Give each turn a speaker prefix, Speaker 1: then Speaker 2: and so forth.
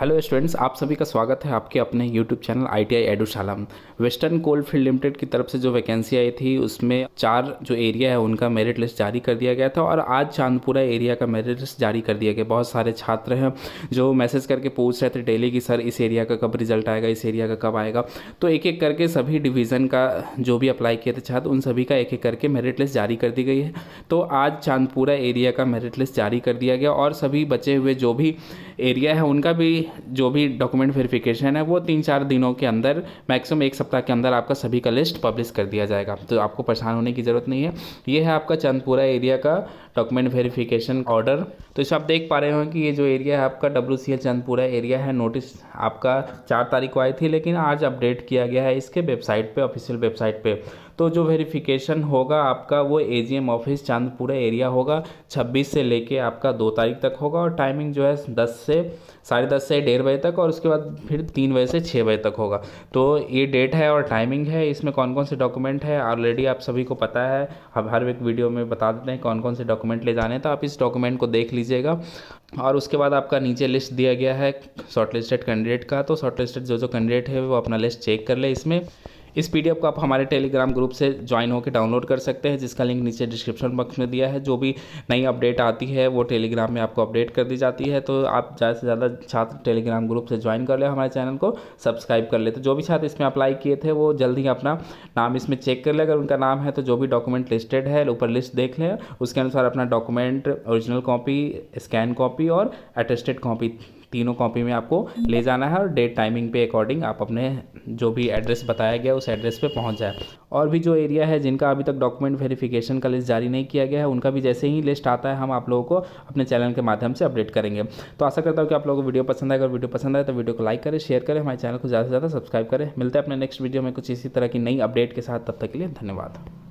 Speaker 1: hello students आप सभी का स्वागत है आपके अपने YouTube channel I T I Edushala western coal field limited की तरफ से जो वैकेंसी आई थी उसमें चार जो एरिया है उनका मेरिट लिस्ट जारी कर दिया गया था और आज चांदपुरा एरिया का मेरिट लिस्ट जारी कर दिया गया बहुत सारे छात्र हैं जो मैसेज करके पूछ रहे थे डेली कि सर इस एरिया का कब रिजल्ट आएगा इस एरिया का कब आएगा तो एक एक करके सभी डिवीज़न का जो भी अप्लाई किए थे छात्र उन सभी का एक एक करके मेरिट लिस्ट जारी कर दी गई है तो आज चांदपुरा एरिया का मेरिट लिस्ट जारी कर दिया गया और सभी बचे हुए जो भी एरिया है उनका भी जो भी डॉक्यूमेंट वेरिफिकेशन है वो तीन चार दिनों के अंदर मैक्सिमम एक सप्ताह के अंदर आपका सभी का लिस्ट पब्लिश कर दिया जाएगा तो आपको परेशान होने की ज़रूरत नहीं है ये है आपका चंदपुरा एरिया का डॉक्यूमेंट वेरिफिकेशन ऑर्डर तो इसे आप देख पा रहे हो कि ये जो एरिया है आपका डब्ल्यू सी चंदपुरा एरिया है नोटिस आपका चार तारीख को आई थी लेकिन आज अपडेट किया गया है इसके वेबसाइट पे ऑफिशियल वेबसाइट पे तो जो वेरिफिकेशन होगा आपका वो ए ऑफिस चांदपुरा एरिया होगा 26 से लेके आपका दो तारीख तक होगा और टाइमिंग जो है दस से साढ़े दस से डेढ़ बजे तक और उसके बाद फिर तीन बजे से छः बजे तक होगा तो ये डेट है और टाइमिंग है इसमें कौन कौन से डॉक्यूमेंट है ऑलरेडी आप सभी को पता है हम हर एक वीडियो में बता देते हैं कौन कौन से डॉक्यूमेंट ले जाने तो आप इस डॉक्यूमेंट को देख लीजिएगा और उसके बाद आपका नीचे लिस्ट दिया गया है शॉर्ट कैंडिडेट का तो शॉर्ट जो जो कैंडिडेट है वो अपना लिस्ट चेक कर ले इसमें इस पी को आप हमारे टेलीग्राम ग्रुप से ज्वाइन होकर डाउनलोड कर सकते हैं जिसका लिंक नीचे डिस्क्रिप्शन बॉक्स में दिया है जो भी नई अपडेट आती है वो टेलीग्राम में आपको अपडेट कर दी जाती है तो आप ज़्यादा से ज़्यादा छात्र टेलीग्राम ग्रुप से ज्वाइन कर ले हमारे चैनल को सब्सक्राइब कर लेते तो जो भी छात्र इसमें अप्लाई किए थे वो जल्द ही अपना नाम इसमें चेक कर ले अगर उनका नाम है तो जो भी डॉक्यूमेंट लिस्टेड है ऊपर लिस्ट देख लें उसके अनुसार अपना document original copy scan copy और अटेस्टेड कॉपी तीनों कॉपी में आपको ले जाना है और डेट टाइमिंग पे अकॉर्डिंग आप अपने जो भी एड्रेस बताया गया उस उस एड्रेस पे पहुंच जाए और भी जो एरिया है जिनका अभी तक डॉक्यूमेंट वेरिफिकेशन का लिस्ट जारी नहीं किया गया है उनका भी जैसे ही लिस्ट आता है हम आप लोगों को अपने चैनल के माध्यम से अपडेट करेंगे तो आशा करता हूँ कि आप लोगों को वीडियो पसंद आएगा वीडियो पसंद आए तो वीडियो को लाइक करें शेयर करें हमारे चैनल को ज़्यादा से ज़्यादा सब्सक्राइब करें मिलते हैं अपने नेक्स्ट वीडियो में कुछ इसी तरह की नई अपडेट के साथ तब तक के लिए धन्यवाद